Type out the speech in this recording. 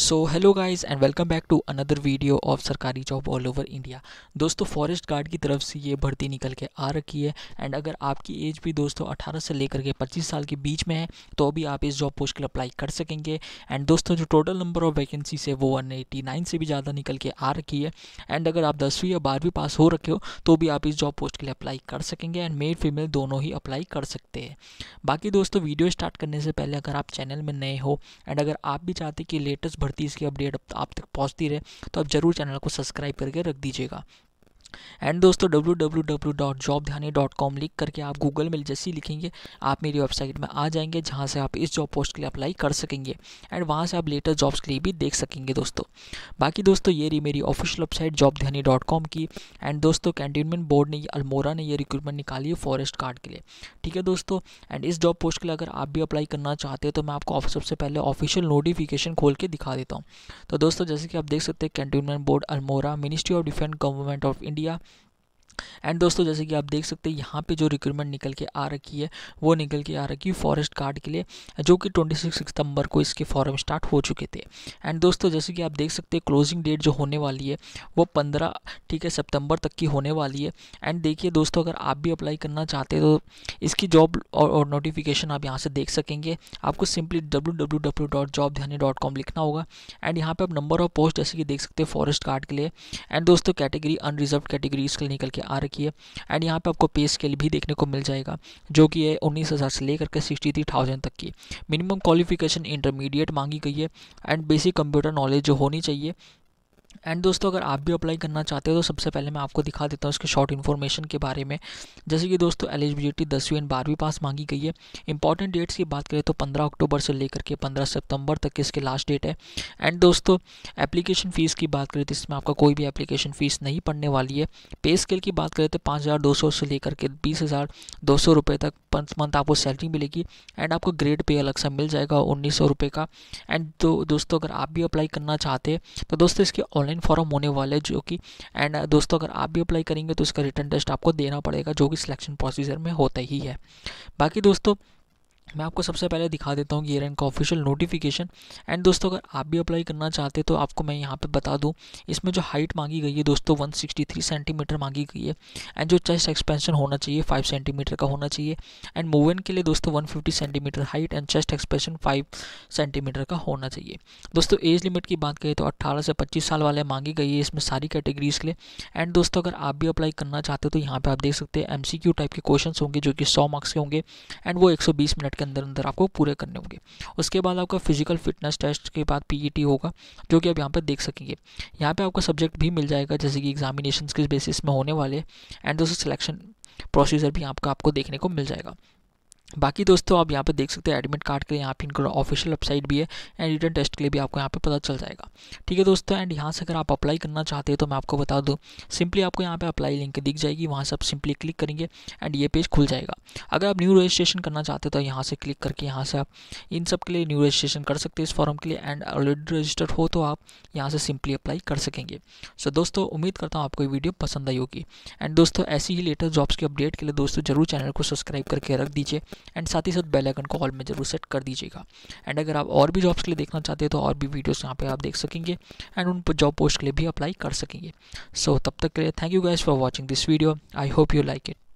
so hello guys and welcome back to another video of सरकारी job all over India दोस्तों forest guard की तरफ से ये भर्ती निकल के आ रखी है एंड अगर आपकी एज भी दोस्तों 18 से लेकर के 25 साल के बीच में है तो अभी आप इस जॉब पोस्ट के लिए अप्लाई कर सकेंगे एंड दोस्तों जो टोटल नंबर ऑफ वैकेंसी है वो वन से भी ज़्यादा निकल के आ रखी है एंड अगर आप दसवीं या बारहवीं पास हो रखे हो तो भी आप इस जॉब पोस्ट के लिए अप्लाई कर सकेंगे एंड मेल फीमेल दोनों ही अप्लाई कर सकते हैं बाकी दोस्तों वीडियो स्टार्ट करने से पहले अगर आप चैनल में नए हो एंड अगर आप भी चाहते कि लेटेस्ट भर्ती इसकी अपडेट आप तक पहुँचती रहे तो आप ज़रूर चैनल को सब्सक्राइब करके रख दीजिएगा एंड दोस्तों W W W dot job Dhyani dot com लिख करके आप गूगल में जैसे ही लिखेंगे आप मेरी वेबसाइट में आ जाएंगे जहाँ से आप इस जॉब पोस्ट के लिए अप्लाई कर सकेंगे एंड वहाँ से आप लेटेस्ट जॉब्स के लिए भी देख सकेंगे दोस्तों बाकी दोस्तों ये रही मेरी official website job Dhyani dot com की एंड दोस्तों कैंटोनमेंट बोर्ड ने अल्मोरा ने ये रिक्रूटमेंट निकाली है फॉरेस्ट गार्ड के लिए ठीक है दोस्तों एंड इस जॉब पोस्ट के लिए अगर आप भी अप्लाई करना चाहते हो तो मैं आपको सबसे पहले ऑफिशियल नोटिफिकेशन खोल के दिखा देता हूँ तो दोस्तों जैसे कि आप देख सकते हैं cantonment board Almora ministry of defence government of India India and दोस्तों जैसे कि आप देख सकते हैं यहाँ पे जो रिक्रूटमेंट निकल के आ रखी है वो निकल के आ रखी है फॉरेस्ट गार्ड के लिए जो कि 26 सितंबर को इसके फॉर्म स्टार्ट हो चुके थे एंड दोस्तों जैसे कि आप देख सकते हैं क्लोजिंग डेट जो होने वाली है वो पंद्रह ठीक है सितंबर तक की होने वाली है एंड देखिए दोस्तों अगर आप भी अप्लाई करना चाहते हैं तो इसकी जॉब और, और नोटिफिकेशन आप यहाँ से देख सकेंगे आपको सिंपली डब्ल्यू लिखना होगा एंड यहाँ पर आप नंबर ऑफ पोस्ट जैसे कि देख सकते हैं फॉरेस्ट गार्ड के लिए एंड दोस्तों कैटेगरी अनरिजर्व कैटेगरी इसके लिए निकल के आ रखी है एंड यहाँ पे आपको पे स्केल भी देखने को मिल जाएगा जो कि है उन्नीस हज़ार से लेकर के सिक्सटी थ्री थाउजेंड तक की मिनिमम क्वालिफिकेशन इंटरमीडिएट मांगी गई है एंड बेसिक कंप्यूटर नॉलेज जो होनी चाहिए एंड दोस्तों अगर आप भी अप्लाई करना चाहते हो तो सबसे पहले मैं आपको दिखा देता हूँ उसके शॉर्ट इन्फॉर्मेशन के बारे में जैसे कि दोस्तों एलिजिबिलिटी दसवीं एंड बारहवीं पास मांगी गई है इंपॉर्टेंट डेट्स की बात करें तो पंद्रह अक्टूबर से लेकर के पंद्रह सितंबर तक इसके लास्ट डेट है एंड दोस्तों एप्लीकेशन फ़ीस की बात करें तो इसमें आपका कोई भी एप्लीकेशन फ़ीस नहीं पड़ने वाली है पे स्केल की बात करें तो पाँच हज़ार दो सौ से लेकर के बीस हज़ार दो सौ रुपये तक पंथ मंथ आपको सैलरी मिलेगी एंड आपको ग्रेड पे अलग सा मिल जाएगा उन्नीस सौ रुपये का एंड दोस्तों अगर आप भी अप्लाई करना चाहते हैं तो दोस्तों इसके ऑनलाइन ऑनलाइन फॉर्म होने वाले जो कि एंड uh, दोस्तों अगर आप भी अप्लाई करेंगे तो इसका रिटर्न टेस्ट आपको देना पड़ेगा जो कि सिलेक्शन प्रोसीजर में होता ही है बाकी दोस्तों मैं आपको सबसे पहले दिखा देता हूँ एयर एंड का ऑफिशियल नोटिफिकेशन एंड दोस्तों अगर आप भी अप्लाई करना चाहते तो आपको मैं यहाँ पे बता दूँ इसमें जो हाइट मांगी गई है दोस्तों 163 सेंटीमीटर मांगी गई है एंड जो चेस्ट एक्सपेंशन होना चाहिए 5 सेंटीमीटर का होना चाहिए एंड मूवन के लिए दोस्तों one centimetre height and chest expansion five centimetre का होना चाहिए दोस्तों एज लिमिट की बात करें तो अट्ठारह से पच्चीस साल वाले मांगी गई है इसमें सारी कैटेगरीज के लिए एंड दोस्तों अगर आप भी अप्लाई करना चाहते हो तो यहाँ पर आप देख सकते हैं एम टाइप के क्वेश्चन होंगे जो कि सौ मार्क्स के होंगे एंड वो एक मिनट के अंदर अंदर आपको पूरे करने होंगे उसके बाद आपका फिजिकल फिटनेस टेस्ट के बाद पी e होगा जो कि आप यहाँ पर देख सकेंगे यहाँ पर आपको सब्जेक्ट भी मिल जाएगा जैसे कि एग्जामिनेशन के बेसिस में होने वाले एंड दोस्तों सिलेक्शन प्रोसीजर भी आपका आपको देखने को मिल जाएगा बाकी दोस्तों आप यहाँ पे देख सकते हैं एडमिट कार्ड के लिए यहाँ पे इनका ऑफिशियल वेबसाइट भी है एंड रिटर्न टेस्ट के लिए भी आपको यहाँ पे पता चल जाएगा ठीक है दोस्तों एंड यहाँ से अगर आप अप्लाई करना चाहते हैं तो मैं आपको बता दूँ सिंपली आपको यहाँ पे अप्लाई लिंक दिख जाएगी वहाँ से आप सिंपली क्लिक करेंगे एंड ये पेज खुल जाएगा अगर आप न्यू रजिस्ट्रेशन करना चाहते हो तो यहाँ से क्लिक करके यहाँ से आप इन सब के लिए न्यू रजिस्ट्रेशन कर सकते हैं इस फॉर्म के लिए एंड ऑलरेडी रजिस्टर्ड हो तो आप यहाँ से सिंपली अप्लाई कर सकेंगे सो दोस्तों उम्मीद करता हूँ आपको ये वीडियो पसंद आई होगी एंड दोस्तों ऐसी ही लेटेस्ट जॉब्स की अपडेट के लिए दोस्तों जरूर चैनल को सब्सक्राइब करके रख दीजिए एंड साथ ही साथ बेल आइकन को ऑल में जरूर सेट कर दीजिएगा एंड अगर आप और भी जॉब्स के लिए देखना चाहते हैं तो और भी वीडियोस यहाँ पे आप देख सकेंगे एंड उन जॉब पोस्ट के लिए भी अप्लाई कर सकेंगे सो so, तब तक के लिए thank you guys for watching this video I hope you like it